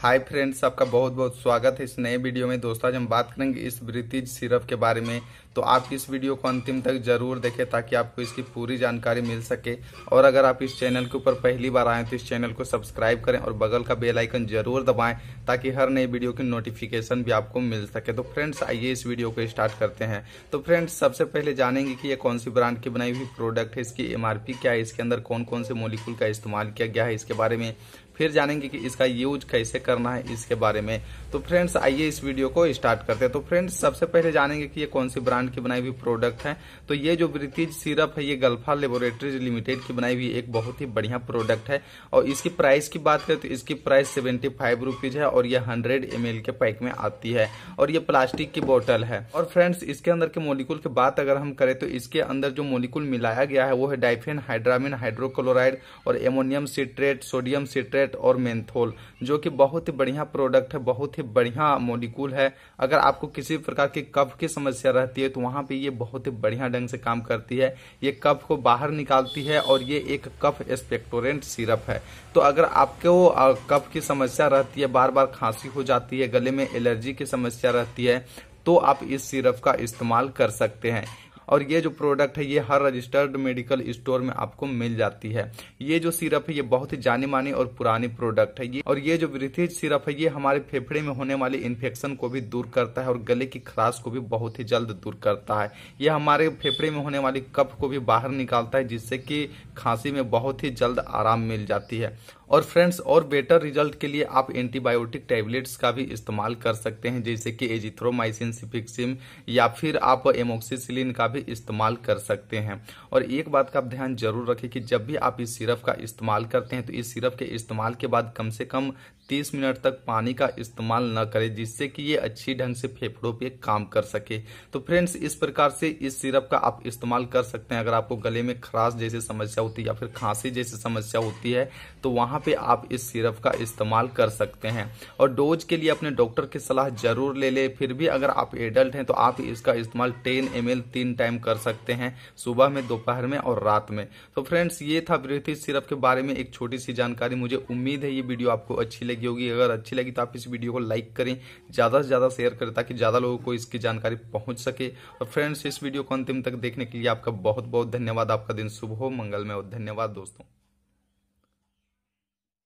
hi friends आपका बहुत बहुत स्वागत है इस नए वीडियो में दोस्तों आज हम बात करेंगे इस ब्रिटिज सिरप के बारे में तो आप इस वीडियो को अंतिम तक जरूर देखें ताकि आपको इसकी पूरी जानकारी मिल सके और अगर आप इस चैनल के ऊपर पहली बार आए तो इस चैनल को सब्सक्राइब करें और बगल का बेल आइकन जरूर दबाएं ताकि हर नई वीडियो की नोटिफिकेशन भी आपको मिल सके तो फ्रेंड्स आइए इस वीडियो को स्टार्ट करते हैं तो फ्रेंड्स सबसे पहले जानेंगे कि ये कौन सी ब्रांड की बनाई हुई प्रोडक्ट है इसकी एम क्या है इसके अंदर कौन कौन से मोलिकूल का इस्तेमाल किया गया है इसके बारे में फिर जानेंगे कि इसका यूज कैसे करना है इसके बारे में तो फ्रेंड्स आइए इस वीडियो को स्टार्ट करते हैं तो फ्रेंड्स सबसे पहले जानेंगे कि ये कौन सी ब्रांड की बनाई हुई प्रोडक्ट है तो ये जो ब्रिटिज सिरप है ये गल्फा लेबोरेटरीज लिमिटेड की बनाई हुई एक बहुत ही बढ़िया प्रोडक्ट है और इसकी प्राइस की बात करें तो इसकी प्राइस सेवेंटी फाइव रूपीज है और ये हंड्रेड एम के पैक में आती है और ये प्लास्टिक की बोतल है और फ्रेंड्स इसके अंदर के मोलिकुल की बात अगर हम करें तो इसके अंदर जो मोलिकुल मिलाया गया है वो है डाइफेन हाइड्रामिन हाइड्रोक्लोराइड और ammonium citrate sodium citrate cigarette और मेंथोल जो कि बहुत ही बढ़िया प्रोडक्ट है बहुत ही बढ़िया मोलिकूल है अगर आपको किसी प्रकार की कफ की समस्या रहती है तो वहाँ पे ये बहुत ही बढ़िया ढंग से काम करती है ये कफ को बाहर निकालती है और ये एक कफ एस्पेक्टोरेंट सिरप है तो अगर आपको कफ की समस्या रहती है बार बार खांसी हो जाती है गले में एलर्जी की समस्या रहती है तो आप इस सिरप का इस्तेमाल कर सकते हैं और ये जो प्रोडक्ट है ये हर रजिस्टर्ड मेडिकल स्टोर में आपको मिल जाती है ये जो सिरप है ये बहुत ही जानी मानी और पुरानी प्रोडक्ट है ये और ये जो वृथिज सिरप है ये हमारे फेफड़े में होने वाले इन्फेक्शन को भी दूर करता है और गले की खराश को भी बहुत ही जल्द दूर करता है ये हमारे फेफड़े में होने वाली कफ को भी बाहर निकालता है जिससे कि खांसी में बहुत ही जल्द आराम मिल जाती है और फ्रेंड्स और बेटर रिजल्ट के लिए आप एंटीबायोटिक टैबलेट्स का भी इस्तेमाल कर सकते हैं जैसे कि एजिथ्रोमाइसिन सिपिक्सिम या फिर आप एमोक्सिसिलिन का भी इस्तेमाल कर सकते हैं और एक बात का आप ध्यान जरूर रखें कि जब भी आप इस सिरप का इस्तेमाल करते हैं तो इस सिरप के इस्तेमाल के बाद कम से कम 30 मिनट तक पानी का इस्तेमाल न करें जिससे कि ये अच्छी ढंग से फेफड़ों पे काम कर सके तो फ्रेंड्स इस प्रकार से इस सिरप का आप इस्तेमाल कर सकते हैं अगर आपको गले में खराश जैसी समस्या होती है या फिर खांसी जैसी समस्या होती है तो वहाँ यहाँ पे आप इस सिरप का इस्तेमाल कर सकते हैं और डोज के लिए अपने डॉक्टर की सलाह जरूर ले ले फिर भी अगर आप एडल्ट हैं तो आप इसका इस्तेमाल टेन एम तीन टाइम कर सकते हैं सुबह में दोपहर में और रात में तो फ्रेंड्स ये था ब्रिटिश सिरप के बारे में एक छोटी सी जानकारी मुझे उम्मीद है ये वीडियो आपको अच्छी लगी होगी अगर अच्छी लगी तो आप इस वीडियो को लाइक करें ज़्यादा से ज़्यादा शेयर करें ताकि ज़्यादा लोगों को इसकी जानकारी पहुँच सके और फ्रेंड्स इस वीडियो को अंतिम तक देखने के लिए आपका बहुत बहुत धन्यवाद आपका दिन शुभ हो मंगलमय और धन्यवाद दोस्तों